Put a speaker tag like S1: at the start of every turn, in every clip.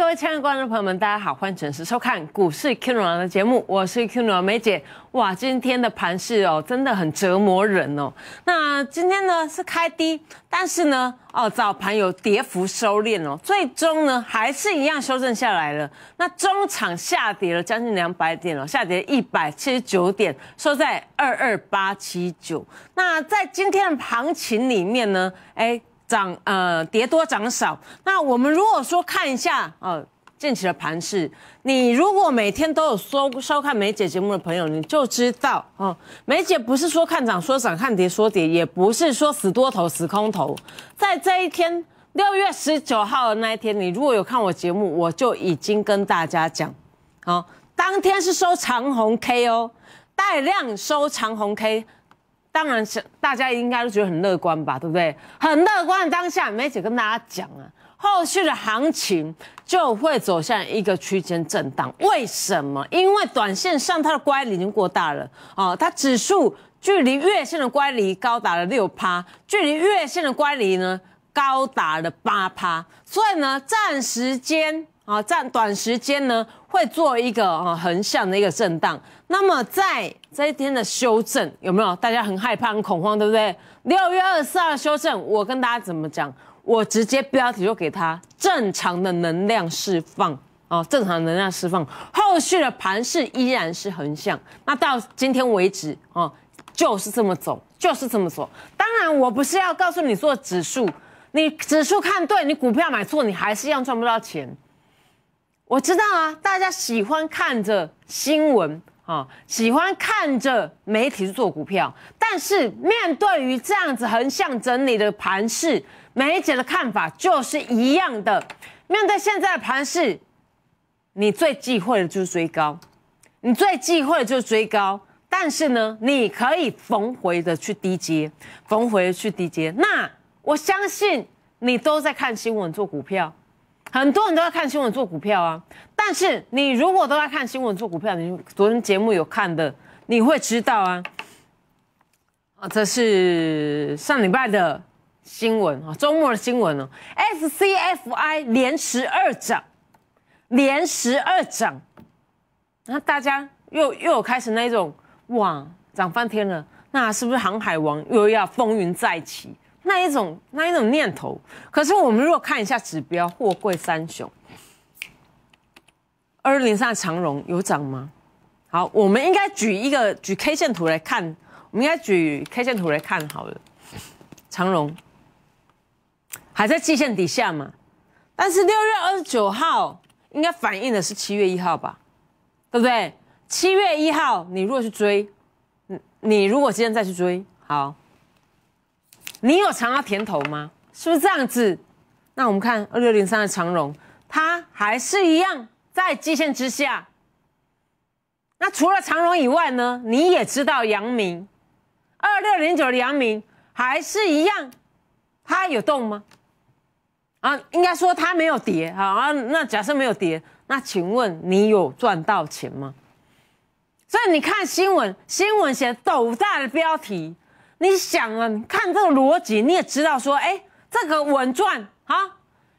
S1: 各位亲爱的观众朋友们，大家好，欢迎准时收看股市 Q 牛的节目，我是 Q 牛郎梅姐。哇，今天的盘市哦，真的很折磨人哦。那今天呢是开低，但是呢哦，早盘有跌幅收敛哦，最终呢还是一样修正下来了。那中场下跌了将近两百点哦，下跌一百七十九点，收在二二八七九。那在今天的行情里面呢，哎。涨呃跌多涨少，那我们如果说看一下呃近期的盘势，你如果每天都有收收看梅姐节目的朋友，你就知道哦梅姐不是说看涨说涨，看跌说跌，也不是说死多头死空头。在这一天六月十九号的那一天，你如果有看我节目，我就已经跟大家讲，好，当天是收长红 K 哦，带量收长红 K。当然是大家应该都觉得很乐观吧，对不对？很乐观的当下，梅姐跟大家讲了，后续的行情就会走向一个区间震荡。为什么？因为短线上它的乖离已经过大了啊，它指数距离月线的乖离高达了六趴，距离月线的乖离呢高达了八趴，所以呢，暂时间啊，站短时间呢，会做一个啊横向的一个震荡。那么在这一天的修正有没有？大家很害怕、很恐慌，对不对？六月二十四号修正，我跟大家怎么讲？我直接标题就给它正常的能量释放啊，正常能量释放。后续的盘势依然是横向。那到今天为止啊，就是这么走，就是这么走。当然，我不是要告诉你做指数，你指数看对，你股票买错，你还是一样赚不到钱。我知道啊，大家喜欢看着新闻。啊，喜欢看着媒体做股票，但是面对于这样子横向整理的盘势，梅姐的看法就是一样的。面对现在的盘势，你最忌讳的就是追高，你最忌讳的就是追高。但是呢，你可以逢回的去低接，逢回的去低接。那我相信你都在看新闻做股票。很多人都在看新闻做股票啊，但是你如果都在看新闻做股票，你昨天节目有看的，你会知道啊。啊，这是上礼拜的新闻啊，周末的新闻呢？SCFI 连十二涨，连十二涨，那大家又又有开始那种哇，涨翻天了，那是不是航海王又要风云再起？那一种那一种念头，可是我们如果看一下指标，货柜三雄，二零三长荣有涨吗？好，我们应该举一个举 K 线图来看，我们应该举 K 线图来看好了。长荣还在季线底下嘛？但是六月二十九号应该反映的是七月一号吧，对不对？七月一号你如果去追，你你如果今天再去追，好。你有尝到甜头吗？是不是这样子？那我们看二六零三的长荣，它还是一样在基线之下。那除了长荣以外呢？你也知道阳明，二六零九的阳明还是一样，它有动吗？啊，应该说它没有跌啊。那假设没有跌，那请问你有赚到钱吗？所以你看新闻，新闻写斗大的标题。你想啊，你看这个逻辑，你也知道说，哎，这个稳赚啊，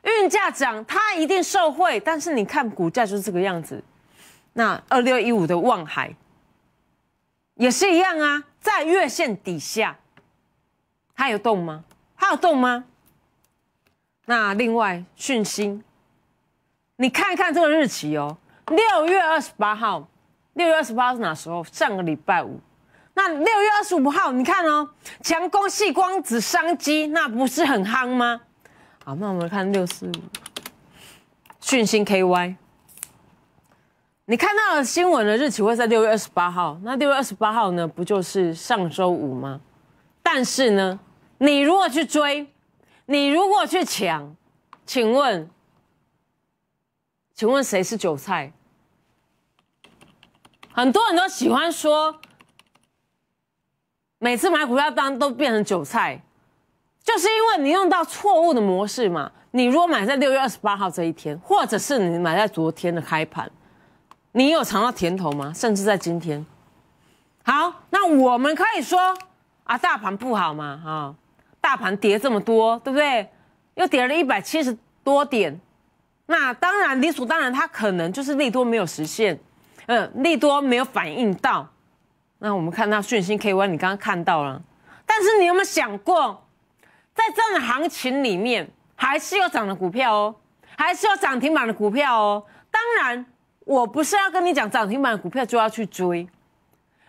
S1: 运价涨，它一定受惠。但是你看股价就是这个样子，那二六一五的望海也是一样啊，在月线底下，它有动吗？它有动吗？那另外讯息，你看一看这个日期哦，六月二十八号，六月二十八号是哪时候？上个礼拜五。那六月二十五号，你看哦，强攻系光子商机，那不是很夯吗？好，那我们看六四五，讯星 KY，你看到的新闻的日期会在六月二十八号。那六月二十八号呢，不就是上周五吗？但是呢，你如果去追，你如果去抢，请问，请问谁是韭菜？很多人都喜欢说。每次买股票单都变成韭菜，就是因为你用到错误的模式嘛。你如果买在六月二十八号这一天，或者是你买在昨天的开盘，你有尝到甜头吗？甚至在今天。好，那我们可以说啊，大盘不好嘛，哈，大盘跌这么多，对不对？又跌了一百七十多点，那当然理所当然，它可能就是利多没有实现，嗯，利多没有反应到。那我们看到讯息 K Y，你刚刚看到了，但是你有没有想过，在这的行情里面，还是有涨的股票哦，还是有涨停板的股票哦。当然，我不是要跟你讲涨停板的股票就要去追，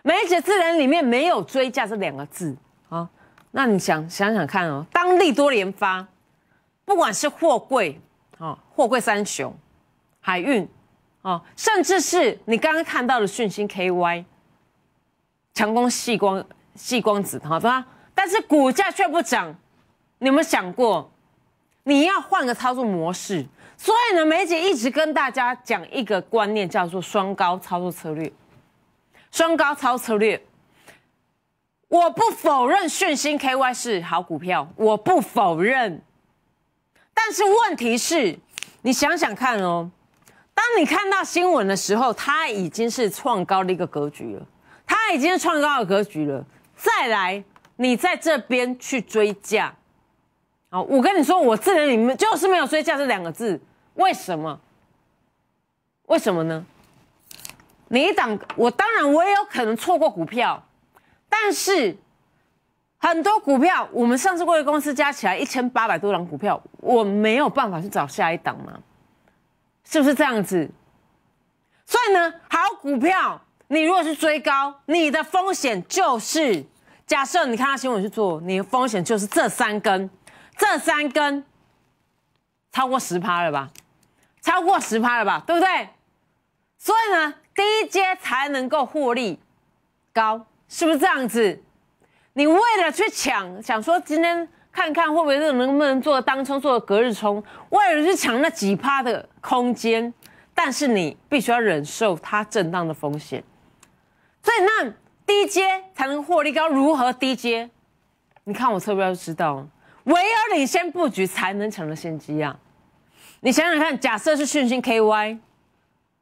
S1: 每姐自然里面没有追价这两个字啊。那你想想想看哦，当利多连发，不管是货柜，哦，货柜三雄，海运，哦，甚至是你刚刚看到的讯息 K Y。强攻细光细光子，好对吧？但是股价却不涨，你有没有想过你要换个操作模式？所以呢，梅姐一直跟大家讲一个观念，叫做“双高操作策略”。双高操策略，我不否认讯星 K Y 是好股票，我不否认，但是问题是，你想想看哦，当你看到新闻的时候，它已经是创高的一个格局了。已经创造的格局了，再来你在这边去追价，好，我跟你说，我这里面就是没有追价这两个字，为什么？为什么呢？你一档，我当然我也有可能错过股票，但是很多股票，我们上市公司加起来一千八百多档股票，我没有办法去找下一档嘛，是不是这样子？所以呢，好股票。你如果是追高，你的风险就是假设你看他新闻去做，你的风险就是这三根，这三根超过十趴了吧？超过十趴了吧？对不对？所以呢，低阶才能够获利高，是不是这样子？你为了去抢，想说今天看看会不会是能不能做当冲，做隔日冲，为了去抢那几趴的空间，但是你必须要忍受它震荡的风险。所以那低阶才能获利高，如何低阶？你看我侧标就知道，唯有领先布局才能抢得先机啊！你想想看，假设是讯星 KY，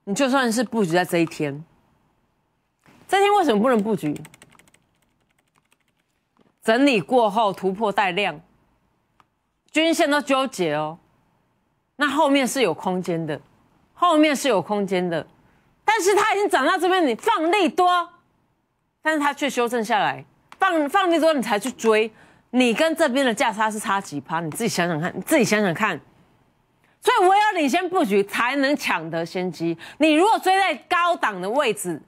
S1: 你就算是布局在这一天，这天为什么不能布局？整理过后突破带量，均线都纠结哦，那后面是有空间的，后面是有空间的。但是它已经涨到这边，你放利多，但是它却修正下来，放放利多你才去追，你跟这边的价差是差几趴，你自己想想看，你自己想想看。所以唯有领先布局，才能抢得先机。你如果追在高档的位置，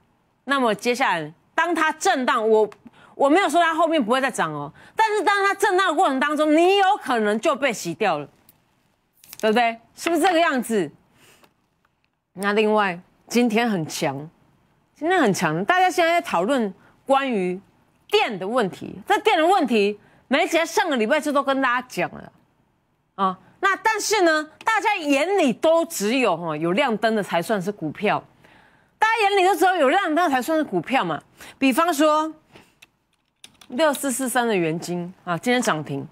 S1: 那么接下来当它震荡，我我没有说它后面不会再涨哦。但是当它震荡的过程当中，你有可能就被洗掉了，对不对？是不是这个样子？那另外。今天很强，今天很强。大家现在在讨论关于电的问题。这电的问题，梅姐上个礼拜就都跟大家讲了啊。那但是呢，大家眼里都只有哈有亮灯的才算是股票，大家眼里都只有有亮灯才算是股票嘛。比方说六四四三的元金啊，今天涨停，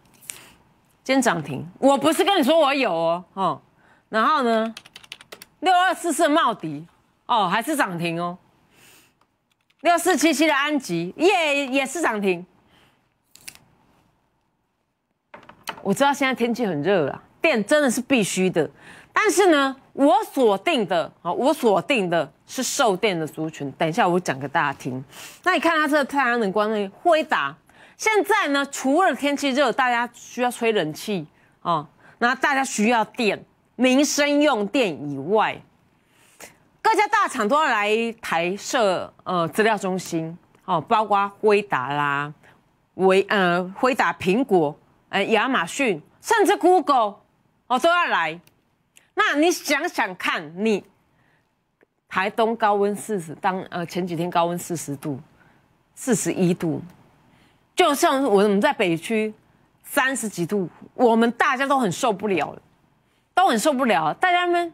S1: 今天涨停。我不是跟你说我有哦，哦。然后呢，六二四四的茂迪。哦，还是涨停哦，六四七七的安吉，耶，也是涨停。我知道现在天气很热了，电真的是必须的。但是呢，我锁定的，啊，我锁定的是售电的族群。等一下我讲给大家听。那你看它这个太阳能光的辉达，现在呢，除了天气热，大家需要吹冷气啊，那大家需要电，民生用电以外。各家大厂都要来台设呃资料中心哦，包括辉达啦、微呃辉达、苹果、呃亚马逊，甚至 Google 哦都要来。那你想想看，你台东高温四十当呃前几天高温四十度、四十一度，就像我们在北区三十几度，我们大家都很受不了，都很受不了，大家们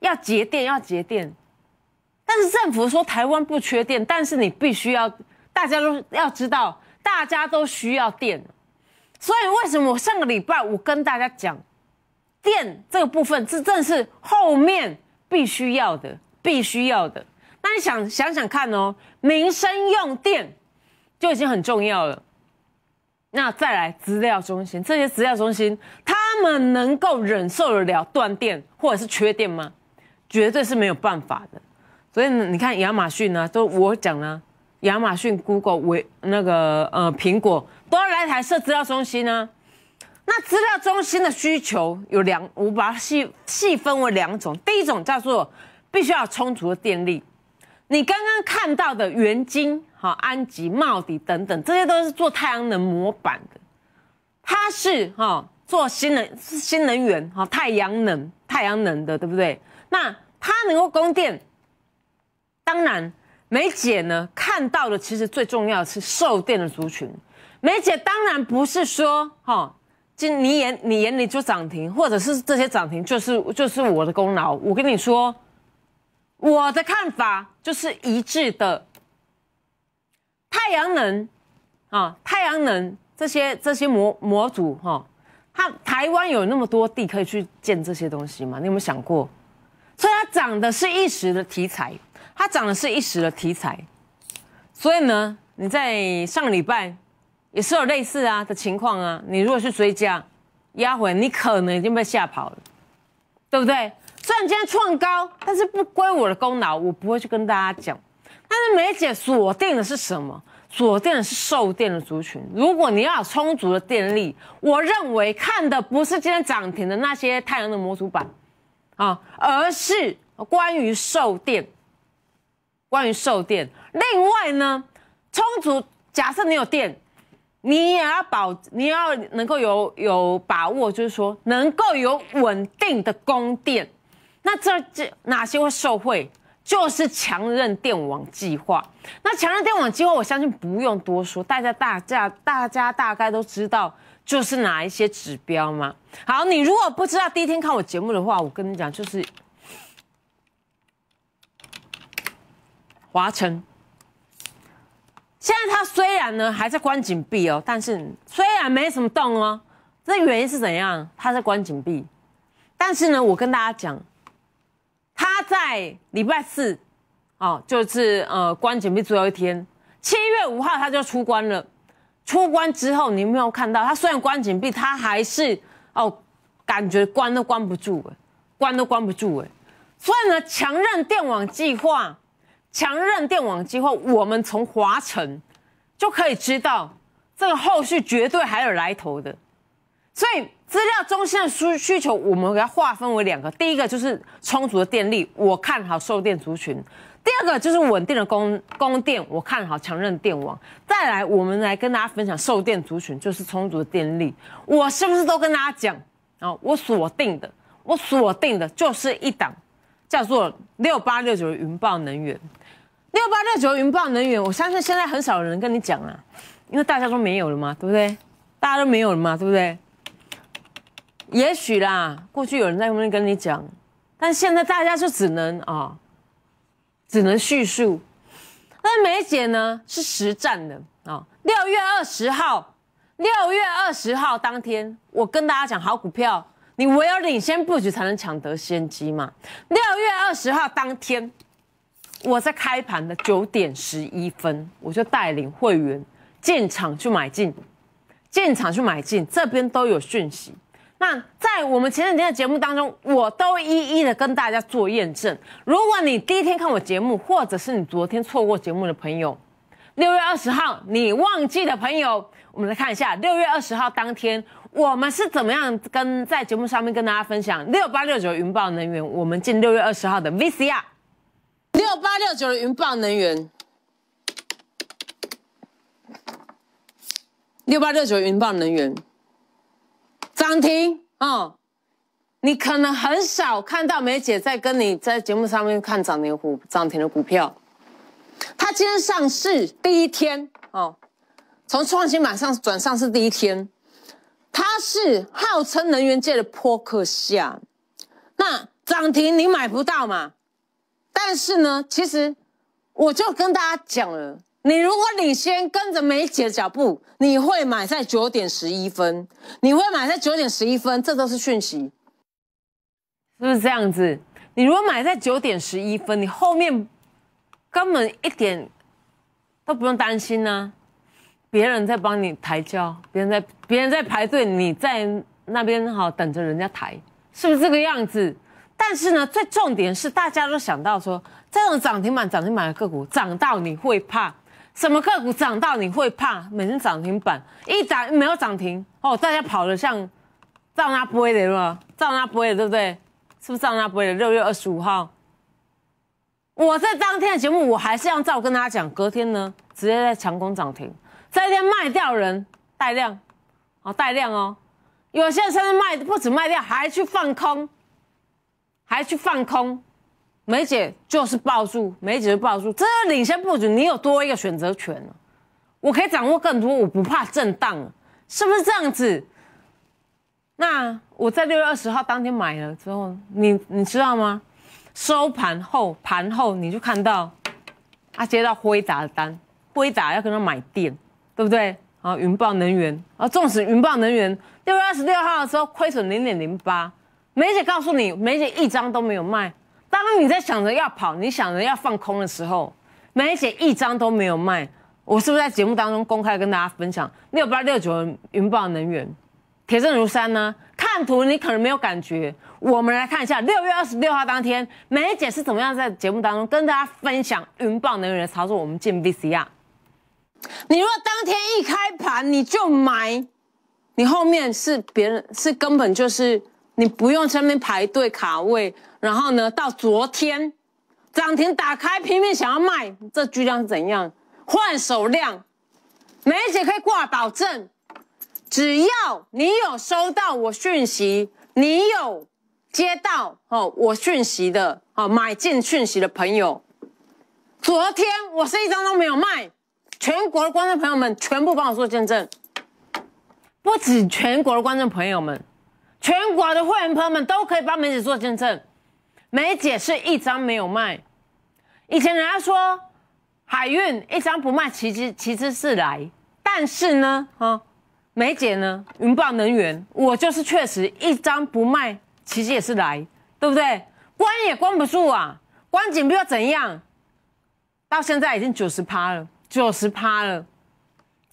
S1: 要节电，要节电。但是政府说台湾不缺电，但是你必须要大家都要知道，大家都需要电，所以为什么我上个礼拜我跟大家讲，电这个部分是正是后面必须要的，必须要的。那你想想想看哦，民生用电就已经很重要了。那再来资料中心，这些资料中心他们能够忍受得了断电或者是缺电吗？绝对是没有办法的。所以你看亚马逊呢，都我讲呢，亚马逊、Google、为那个呃苹果都要来台设资料中心呢。那资料中心的需求有两，我把它细细分为两种。第一种叫做必须要充足的电力。你刚刚看到的元晶、哈安吉、茂底等等，这些都是做太阳能模板的，它是哈做新能新能源哈太阳能太阳能的，对不对？那它能够供电。当然，梅姐呢看到的其实最重要的是受电的族群。梅姐当然不是说哈，今你眼你眼里就涨停，或者是这些涨停就是就是我的功劳。我跟你说，我的看法就是一致的。太阳能啊，太阳能这些这些模模组哈，它台湾有那么多地可以去建这些东西吗？你有没有想过？所以它涨的是一时的题材。它涨的是一时的题材，所以呢，你在上礼拜也是有类似啊的情况啊。你如果去追加压回，你可能已经被吓跑了，对不对？虽然今天创高，但是不归我的功劳，我不会去跟大家讲。但是梅姐锁定的是什么？锁定的是受电的族群。如果你要有充足的电力，我认为看的不是今天涨停的那些太阳的模组板啊，而是关于受电。关于售电，另外呢，充足。假设你有电，你也要保，你要能够有有把握，就是说能够有稳定的供电。那这这哪些会受惠？就是强韧电网计划。那强韧电网计划，我相信不用多说，大家大家大家大概都知道，就是哪一些指标吗？好，你如果不知道第一天看我节目的话，我跟你讲，就是。华晨，现在他虽然呢还在关紧闭哦，但是虽然没什么动哦，这原因是怎样？他在关紧闭，但是呢，我跟大家讲，他在礼拜四，哦，就是呃关紧闭最后一天，七月五号他就出关了。出关之后，你有没有看到？他虽然关紧闭，他还是哦，感觉关都关不住哎，关都关不住哎，所以呢，强韧电网计划。强韧电网计后，我们从华晨就可以知道，这个后续绝对还有来头的。所以资料中心的需需求，我们给它划分为两个，第一个就是充足的电力，我看好售电族群；第二个就是稳定的供供电，我看好强韧电网。再来，我们来跟大家分享，售电族群就是充足的电力，我是不是都跟大家讲？啊？我锁定的，我锁定的就是一档。叫做六八六九云豹能源，六八六九云豹能源，我相信现在很少人跟你讲啊，因为大家都没有了嘛，对不对？大家都没有了嘛，对不对？也许啦，过去有人在后面跟你讲，但现在大家就只能啊，只能叙述。那梅姐呢，是实战的啊。六月二十号，六月二十号当天，我跟大家讲好股票。你唯有领先布局，才能抢得先机嘛。六月二十号当天，我在开盘的九点十一分，我就带领会员进场去买进，进场去买进，这边都有讯息。那在我们前两天的节目当中，我都一一的跟大家做验证。如果你第一天看我节目，或者是你昨天错过节目的朋友，六月二十号你忘记的朋友，我们来看一下六月二十号当天。我们是怎么样跟在节目上面跟大家分享六八六九云豹能源？我们进六月二十号的 VCR，六八六九云豹能源，六八六九云豹能源涨停啊！你可能很少看到梅姐在跟你在节目上面看涨停股、涨停的股票。它今天上市第一天哦，从创新板上转上市第一天。它是号称能源界的扑克下，那涨停你买不到嘛？但是呢，其实我就跟大家讲了，你如果你先跟着梅姐的脚步，你会买在九点十一分，你会买在九点十一分，这都是讯息，是不是这样子？你如果买在九点十一分，你后面根本一点都不不用担心呢。别人在帮你抬轿，别人在别人在排队，你在那边好等着人家抬，是不是这个样子？但是呢，最重点是大家都想到说，这种涨停板涨停板的个股涨到你会怕什么个股涨到你会怕？每天涨停板一涨没有涨停哦，大家跑得像赵家波的嘛？赵家波的对不对？是不是赵家波的？六月二十五号，我在当天的节目，我还是要照跟大家讲，隔天呢直接在强攻涨停。在天卖掉人带量，哦带量哦，有些人甚至卖不止卖掉，还去放空，还去放空。梅姐就是抱住，梅姐就抱住，只要领先不止，你有多一个选择权我可以掌握更多，我不怕震荡，是不是这样子？那我在六月二十号当天买了之后，你你知道吗？收盘后盘后你就看到，他接到挥砸的单，挥砸要跟他买电。对不对？好，云豹能源啊，纵使云豹能源六月二十六号的时候亏损零点零八，梅姐告诉你，梅姐一张都没有卖。当你在想着要跑，你想着要放空的时候，梅姐一张都没有卖。我是不是在节目当中公开跟大家分享六八六九云豹能源，铁证如山呢？看图你可能没有感觉，我们来看一下六月二十六号当天，梅姐是怎么样在节目当中跟大家分享云豹能源的操作，我们进 VCR。你如果当天一开盘你就买，你后面是别人是根本就是你不用上面排队卡位，然后呢到昨天涨停打开拼命想要卖，这巨量是怎样换手量？梅姐可以挂保证。只要你有收到我讯息，你有接到哦我讯息的哦买进讯息的朋友，昨天我是一张都没有卖。全国的观众朋友们，全部帮我做见证。不止全国的观众朋友们，全国的会员朋友们都可以帮梅姐做见证。梅姐是一张没有卖。以前人家说海运一张不卖，其实其实是来。但是呢，哈，梅姐呢，云豹能源，我就是确实一张不卖，其实也是来，对不对？关也关不住啊，关紧不要怎样。到现在已经九十趴了。九十趴了，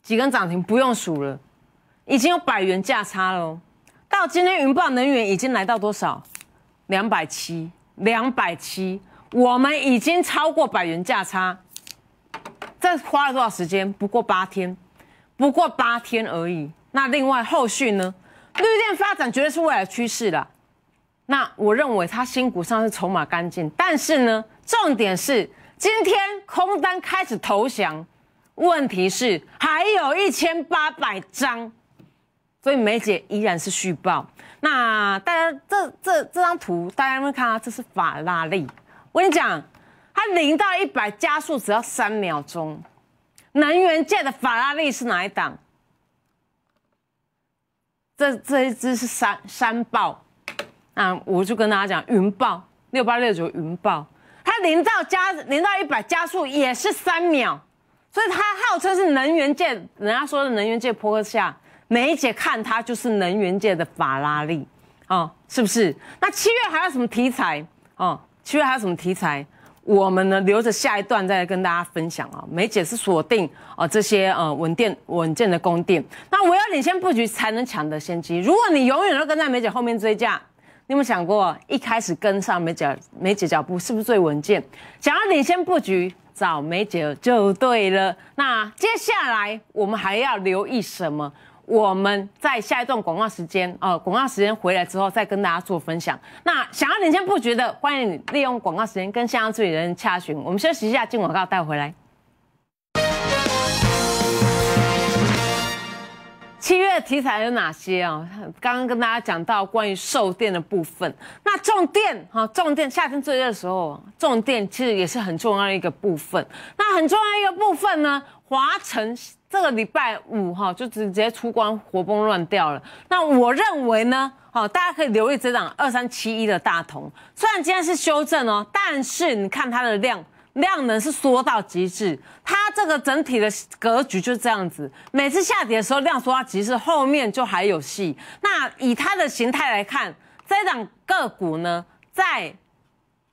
S1: 几根涨停不用数了，已经有百元价差了。到今天云豹能源已经来到多少？两百七，两百七，我们已经超过百元价差。这花了多少时间？不过八天，不过八天而已。那另外后续呢？绿电发展绝对是未来趋势了。那我认为它新股上是筹码干净，但是呢，重点是。今天空单开始投降，问题是还有一千八百张，所以梅姐依然是续报。那大家这这这张图，大家有没有看到？这是法拉利。我跟你讲，它零到一百加速只要三秒钟。能源界的法拉利是哪一档？这这一只是山山豹。那我就跟大家讲，云豹六八六九云豹。零到加零到一百加速也是三秒，所以它号称是能源界，人家说的能源界坡下，梅姐看它就是能源界的法拉利啊，是不是？那七月还有什么题材啊？七月还有什么题材？我们呢，留着下一段再跟大家分享啊。梅姐是锁定啊这些呃稳定稳健的供电，那唯有领先布局才能抢得先机。如果你永远都跟在梅姐后面追价。有没有想过一开始跟上梅姐梅姐脚步是不是最稳健？想要领先布局，找梅姐就对了。那接下来我们还要留意什么？我们在下一段广告时间哦，广告时间回来之后再跟大家做分享。那想要领先布局的，欢迎你利用广告时间跟相关助理人洽询。我们休息一下，进广告带回来。七月题材有哪些啊？刚刚跟大家讲到关于售电的部分，那重电哈重电夏天最热的时候，重电其实也是很重要的一个部分。那很重要的一个部分呢，华晨这个礼拜五哈就直接出关活蹦乱跳了。那我认为呢，好，大家可以留意这档二三七一的大同，虽然今天是修正哦，但是你看它的量。量能是缩到极致，它这个整体的格局就是这样子。每次下跌的时候，量缩到极致，后面就还有戏。那以它的形态来看，这档个股呢，在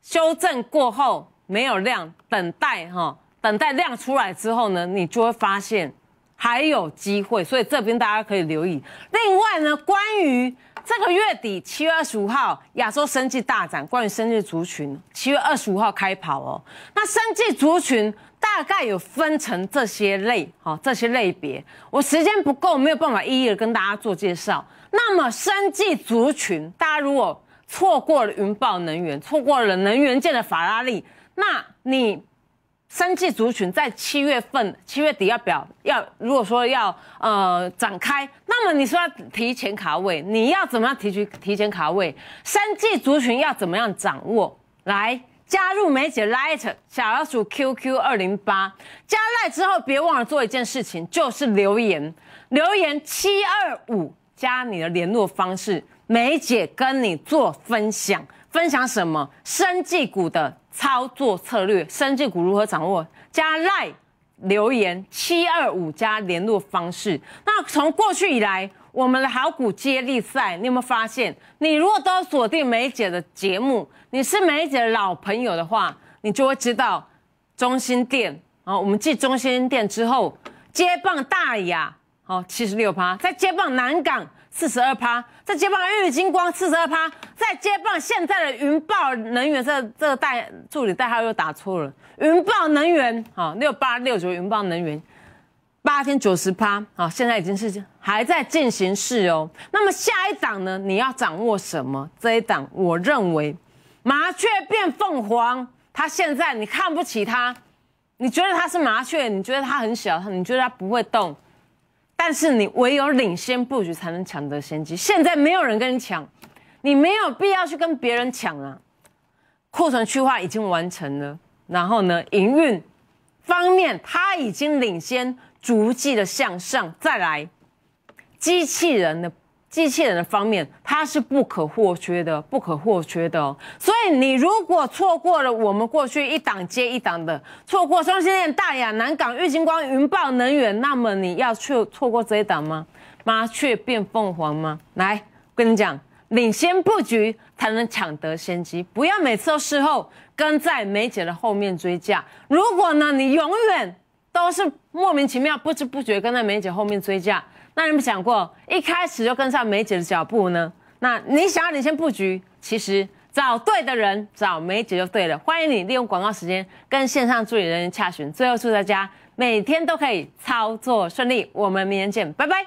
S1: 修正过后没有量，等待哈，等待量出来之后呢，你就会发现还有机会。所以这边大家可以留意。另外呢，关于这个月底七月二十五号，亚洲生技大展关于生技族群，七月二十五号开跑哦。那生技族群大概有分成这些类，好这些类别，我时间不够，没有办法一一的跟大家做介绍。那么生技族群，大家如果错过了云豹能源，错过了能源界的法拉利，那你。三季族群在七月份、七月底要不要要？如果说要呃展开，那么你说要提前卡位，你要怎么样提取？提前卡位，三季族群要怎么样掌握？来加入梅姐 Light 小老鼠 QQ 二零八，加赖之后别忘了做一件事情，就是留言留言七二五加你的联络方式，梅姐跟你做分享，分享什么？生技股的。操作策略，生技股如何掌握？加赖留言七二五加联络方式。那从过去以来，我们的好股接力赛，你有没有发现？你如果都锁定梅姐的节目，你是梅姐的老朋友的话，你就会知道中心店哦。我们继中心店之后，接棒大雅哦，七十六趴在接棒南港。四十二趴，在接棒玉金光四十二趴，在接棒现在的云豹能源这这个代助理代号又打错了，云豹能源啊六八六九云豹能源八天九十趴，好，现在已经是还在进行式哦。那么下一档呢？你要掌握什么？这一档我认为麻雀变凤凰，它现在你看不起它，你觉得它是麻雀，你觉得它很小，你觉得它不会动。但是你唯有领先布局，才能抢得先机。现在没有人跟你抢，你没有必要去跟别人抢啊。库存去化已经完成了，然后呢，营运方面他已经领先，逐季的向上。再来，机器人的。机器人的方面，它是不可或缺的，不可或缺的。所以你如果错过了我们过去一档接一档的，错过双星链、大雅、南港、玉金光、云豹能源，那么你要去错过这一档吗？麻雀变凤凰吗？来，跟你讲，领先布局才能抢得先机，不要每次都事后，跟在梅姐的后面追价。如果呢，你永远。都是莫名其妙、不知不觉跟在梅姐后面追价，那你们想过一开始就跟上梅姐的脚步呢？那你想要领先布局，其实找对的人，找梅姐就对了。欢迎你利用广告时间跟线上助理人员洽询。最后祝大家每天都可以操作顺利，我们明天见，拜拜。